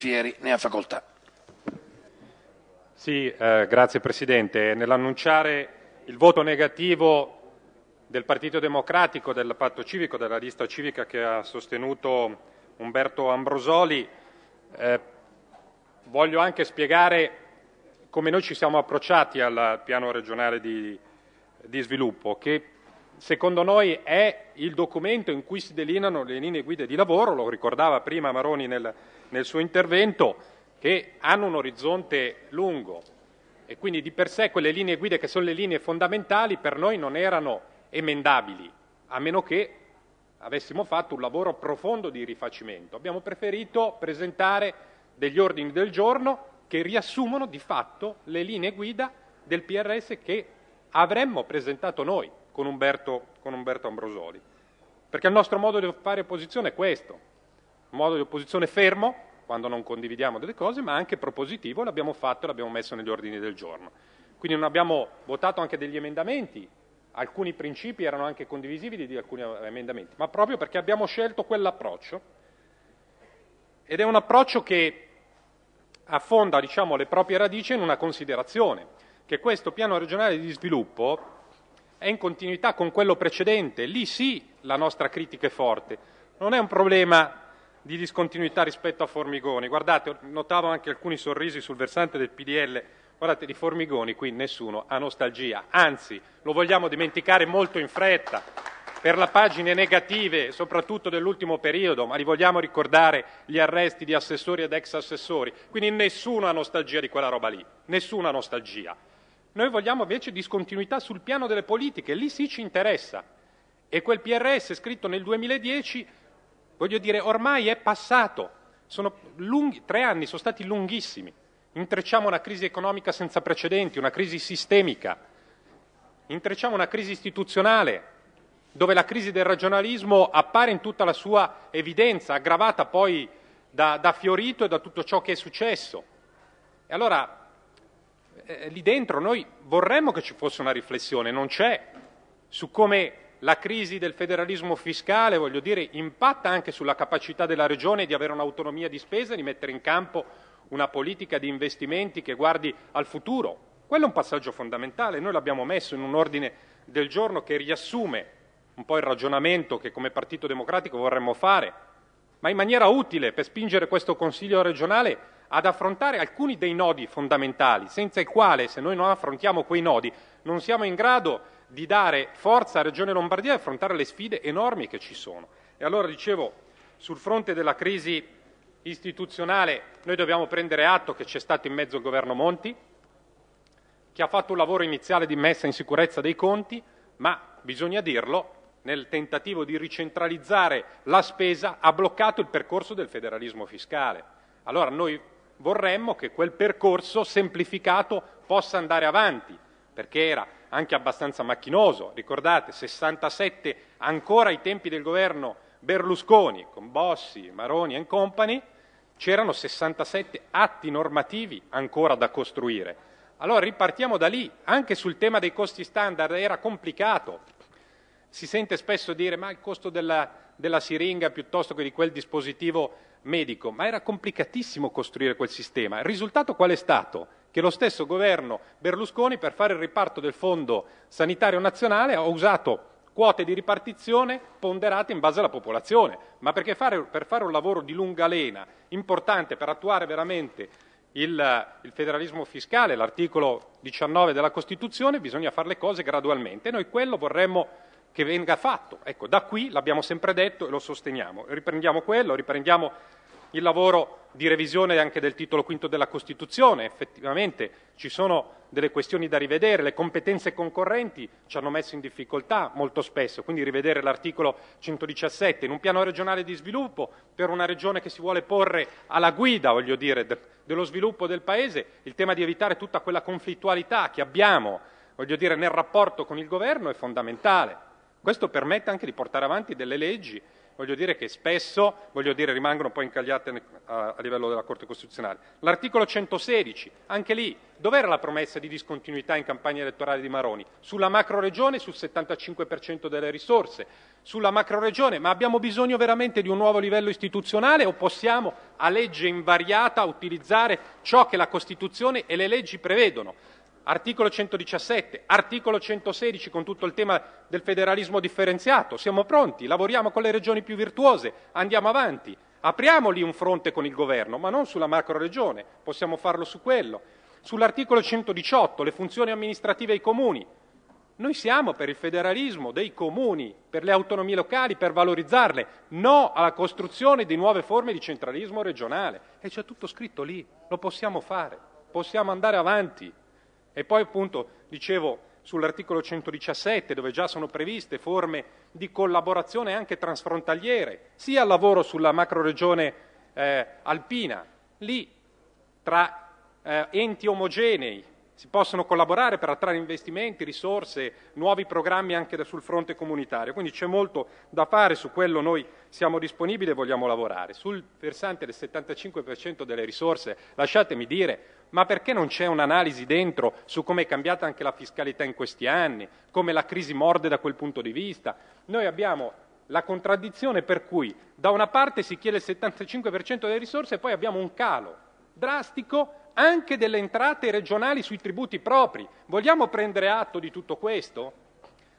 Fieri ne ha facoltà. Sì, eh, grazie Presidente. Nell'annunciare il voto negativo del Partito Democratico, del Patto Civico, della lista civica che ha sostenuto Umberto Ambrosoli, eh, voglio anche spiegare come noi ci siamo approcciati al piano regionale di, di sviluppo, che secondo noi è il documento in cui si delineano le linee guida di lavoro, lo ricordava prima Maroni nel, nel suo intervento, che hanno un orizzonte lungo e quindi di per sé quelle linee guida che sono le linee fondamentali per noi non erano emendabili, a meno che avessimo fatto un lavoro profondo di rifacimento. Abbiamo preferito presentare degli ordini del giorno che riassumono di fatto le linee guida del PRS che avremmo presentato noi con Umberto, con Umberto Ambrosoli. Perché il nostro modo di fare opposizione è questo, un modo di opposizione fermo, quando non condividiamo delle cose, ma anche propositivo, l'abbiamo fatto e l'abbiamo messo negli ordini del giorno. Quindi non abbiamo votato anche degli emendamenti, alcuni principi erano anche condivisibili di alcuni emendamenti, ma proprio perché abbiamo scelto quell'approccio. Ed è un approccio che affonda diciamo, le proprie radici in una considerazione, che questo piano regionale di sviluppo è in continuità con quello precedente, lì sì la nostra critica è forte. Non è un problema di discontinuità rispetto a Formigoni. Guardate, notavo anche alcuni sorrisi sul versante del PDL. Guardate, di Formigoni qui nessuno ha nostalgia, anzi lo vogliamo dimenticare molto in fretta per le pagine negative, soprattutto dell'ultimo periodo, ma li vogliamo ricordare gli arresti di assessori ed ex assessori. Quindi nessuno ha nostalgia di quella roba lì, nessuna nostalgia. Noi vogliamo invece discontinuità sul piano delle politiche, lì sì ci interessa. E quel PRS scritto nel 2010, voglio dire, ormai è passato. Lunghi, tre anni sono stati lunghissimi. Intrecciamo una crisi economica senza precedenti, una crisi sistemica. Intrecciamo una crisi istituzionale, dove la crisi del regionalismo appare in tutta la sua evidenza, aggravata poi da, da Fiorito e da tutto ciò che è successo. E allora eh, lì dentro noi vorremmo che ci fosse una riflessione, non c'è, su come la crisi del federalismo fiscale, voglio dire, impatta anche sulla capacità della Regione di avere un'autonomia di spesa e di mettere in campo una politica di investimenti che guardi al futuro. Quello è un passaggio fondamentale, noi l'abbiamo messo in un ordine del giorno che riassume un po' il ragionamento che come Partito Democratico vorremmo fare, ma in maniera utile per spingere questo Consiglio regionale ad affrontare alcuni dei nodi fondamentali, senza i quali, se noi non affrontiamo quei nodi, non siamo in grado di dare forza a Regione Lombardia e affrontare le sfide enormi che ci sono. E allora dicevo, sul fronte della crisi istituzionale, noi dobbiamo prendere atto che c'è stato in mezzo il governo Monti, che ha fatto un lavoro iniziale di messa in sicurezza dei conti, ma bisogna dirlo, nel tentativo di ricentralizzare la spesa ha bloccato il percorso del federalismo fiscale. Allora noi vorremmo che quel percorso semplificato possa andare avanti, perché era anche abbastanza macchinoso. Ricordate, 67 ancora ai tempi del governo Berlusconi, con Bossi, Maroni e compagni, c'erano 67 atti normativi ancora da costruire. Allora ripartiamo da lì, anche sul tema dei costi standard era complicato. Si sente spesso dire ma il costo della, della siringa piuttosto che di quel dispositivo medico, ma era complicatissimo costruire quel sistema. Il risultato qual è stato? Che lo stesso governo Berlusconi per fare il riparto del Fondo Sanitario Nazionale ha usato quote di ripartizione ponderate in base alla popolazione, ma perché fare, per fare un lavoro di lunga lena importante per attuare veramente il, il, federalismo fiscale, l'articolo 19 della Costituzione, bisogna fare le cose gradualmente. Noi quello vorremmo che venga fatto. Ecco, da qui l'abbiamo sempre detto e lo sosteniamo. Riprendiamo quello, riprendiamo il lavoro di revisione anche del titolo quinto della Costituzione, effettivamente ci sono delle questioni da rivedere, le competenze concorrenti ci hanno messo in difficoltà molto spesso, quindi rivedere l'articolo 117 in un piano regionale di sviluppo per una regione che si vuole porre alla guida, voglio dire, dello sviluppo del Paese, il tema di evitare tutta quella conflittualità che abbiamo, voglio dire, nel rapporto con il governo è fondamentale. Questo permette anche di portare avanti delle leggi, voglio dire che spesso dire, rimangono poi incagliate a, a, livello della Corte Costituzionale. L'articolo 116, anche lì, dov'era la promessa di discontinuità in campagna elettorale di Maroni? Sulla macroregione sul 75% delle risorse, sulla macroregione, ma abbiamo bisogno veramente di un nuovo livello istituzionale o possiamo a legge invariata utilizzare ciò che la Costituzione e le leggi prevedono? articolo 117, articolo 116 con tutto il tema del federalismo differenziato, siamo pronti, lavoriamo con le regioni più virtuose, andiamo avanti, apriamo lì un fronte con il governo, ma non sulla macro regione, possiamo farlo su quello. Sull'articolo 118, le funzioni amministrative ai comuni, noi siamo per il federalismo dei comuni, per le autonomie locali, per valorizzarle, no alla costruzione di nuove forme di centralismo regionale. E c'è tutto scritto lì, lo possiamo fare, possiamo andare avanti. E poi appunto, dicevo, sull'articolo 117, dove già sono previste forme di collaborazione anche transfrontaliere, sia al lavoro sulla macroregione eh, alpina, lì tra eh, enti omogenei si possono collaborare per attrarre investimenti, risorse, nuovi programmi anche sul fronte comunitario. Quindi c'è molto da fare, su quello noi siamo disponibili e vogliamo lavorare. Sul versante del 75% delle risorse, lasciatemi dire, ma perché non c'è un'analisi dentro su come è cambiata anche la fiscalità in questi anni, come la crisi morde da quel punto di vista? Noi abbiamo la contraddizione per cui da una parte si chiede il 75% delle risorse e poi abbiamo un calo drastico anche delle entrate regionali sui tributi propri. Vogliamo prendere atto di tutto questo?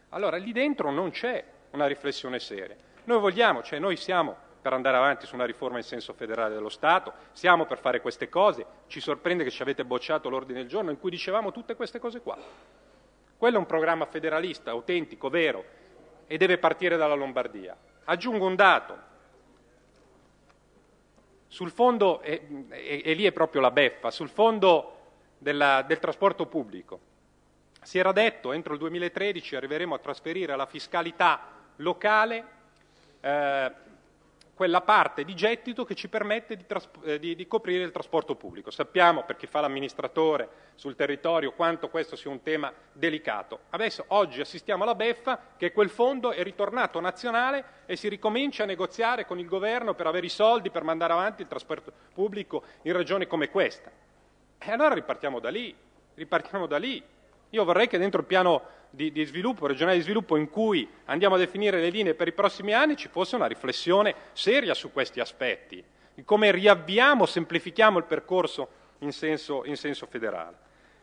Allora lì dentro non c'è una riflessione seria. Noi vogliamo, cioè noi siamo per andare avanti su una riforma in senso federale dello Stato, siamo per fare queste cose, ci sorprende che ci avete bocciato l'ordine del giorno in cui dicevamo tutte queste cose qua. Quello è un programma federalista, autentico, vero, e deve partire dalla Lombardia. Aggiungo un dato. Sul fondo, e, e, e lì è proprio la beffa, sul fondo della, del trasporto pubblico. Si era detto entro il 2013 arriveremo a trasferire alla fiscalità locale eh, quella parte di gettito che ci permette di, tras- eh, di, di, coprire il trasporto pubblico. Sappiamo, per chi fa l'amministratore sul territorio, quanto questo sia un tema delicato. Adesso, oggi assistiamo alla beffa che quel fondo è ritornato nazionale e si ricomincia a negoziare con il governo per avere i soldi per mandare avanti il trasporto pubblico in regioni come questa. E allora ripartiamo da lì, ripartiamo da lì. Io vorrei che dentro il piano di, di, sviluppo, regionale di sviluppo, in cui andiamo a definire le linee per i prossimi anni, ci fosse una riflessione seria su questi aspetti, di come riavviamo, semplifichiamo il percorso in senso, in senso federale.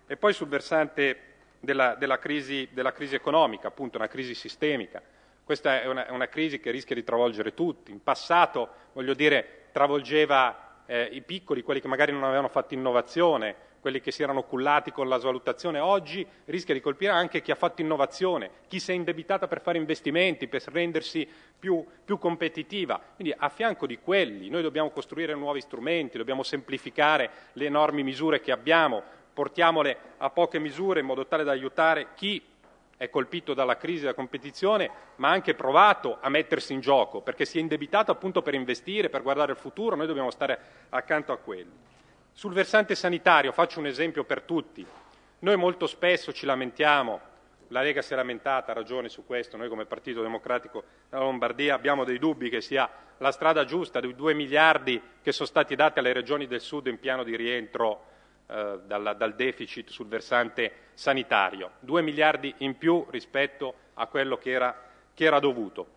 E poi sul versante della, della, crisi, della, crisi, economica, appunto una crisi sistemica. Questa è una, una crisi che rischia di travolgere tutti. In passato, voglio dire, travolgeva eh, i piccoli, quelli che magari non avevano fatto innovazione, quelli che si erano cullati con la svalutazione oggi, rischia di colpire anche chi ha fatto innovazione, chi si è indebitata per fare investimenti, per rendersi più, più competitiva. Quindi a fianco di quelli noi dobbiamo costruire nuovi strumenti, dobbiamo semplificare le enormi misure che abbiamo, portiamole a poche misure in modo tale da aiutare chi è colpito dalla crisi della competizione, ma ha anche provato a mettersi in gioco, perché si è indebitato appunto per investire, per guardare il futuro, noi dobbiamo stare accanto a quelli. Sul versante sanitario faccio un esempio per tutti. Noi molto spesso ci lamentiamo, la Lega si è lamentata, ha ragione su questo, noi come Partito Democratico della Lombardia abbiamo dei dubbi che sia la strada giusta dei 2 miliardi che sono stati dati alle regioni del sud in piano di rientro eh, dal, dal deficit sul versante sanitario. 2 miliardi in più rispetto a quello che era, che era dovuto.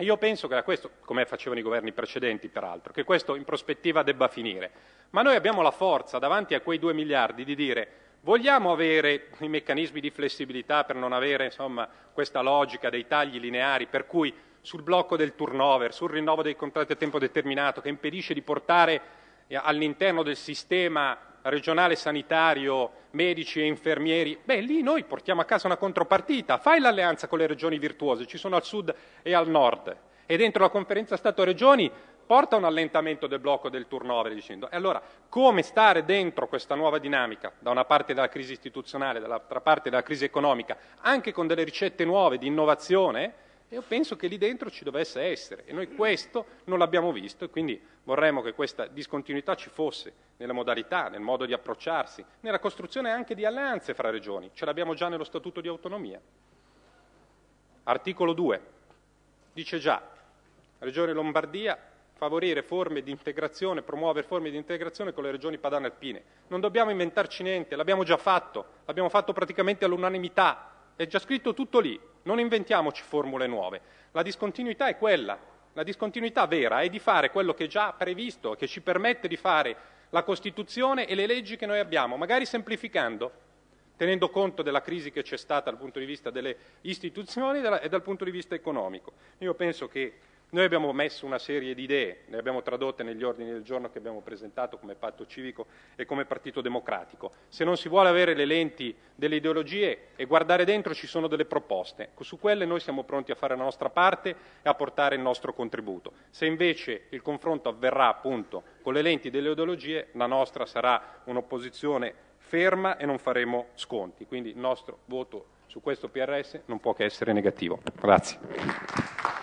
Io penso che da questo, come facevano i governi precedenti peraltro, che questo in prospettiva debba finire. Ma noi abbiamo la forza davanti a quei 2 miliardi di dire vogliamo avere i meccanismi di flessibilità per non avere insomma, questa logica dei tagli lineari per cui sul blocco del turnover, sul rinnovo dei contratti a tempo determinato che impedisce di portare all'interno del sistema regionale sanitario, medici e infermieri, beh lì noi portiamo a casa una contropartita, fai l'alleanza con le regioni virtuose, ci sono al sud e al nord, e dentro la conferenza Stato-Regioni porta un allentamento del blocco del turnover dicendo e allora come stare dentro questa nuova dinamica da una parte della crisi istituzionale dall'altra parte della crisi economica anche con delle ricette nuove di innovazione io penso che lì dentro ci dovesse essere e noi questo non l'abbiamo visto e quindi vorremmo che questa discontinuità ci fosse nelle modalità, nel modo di approcciarsi, nella costruzione anche di alleanze fra regioni. Ce l'abbiamo già nello Statuto di autonomia. Articolo 2 dice già Regione Lombardia favorire forme di integrazione, promuovere forme di integrazione con le regioni padane alpine. Non dobbiamo inventarci niente, l'abbiamo già fatto, l'abbiamo fatto praticamente all'unanimità, è già scritto tutto lì, non inventiamoci formule nuove. La discontinuità è quella. La discontinuità vera è di fare quello che è già previsto, che ci permette di fare la Costituzione e le leggi che noi abbiamo, magari semplificando, tenendo conto della crisi che c'è stata dal punto di vista delle istituzioni e dal punto di vista economico. Io penso che noi abbiamo messo una serie di idee, le abbiamo tradotte negli ordini del giorno che abbiamo presentato come patto civico e come partito democratico. Se non si vuole avere le lenti delle ideologie e guardare dentro ci sono delle proposte, su quelle noi siamo pronti a fare la nostra parte e a portare il nostro contributo. Se invece il confronto avverrà appunto con le lenti delle ideologie, la nostra sarà un'opposizione ferma e non faremo sconti. Quindi il nostro voto su questo PRS non può che essere negativo. Grazie.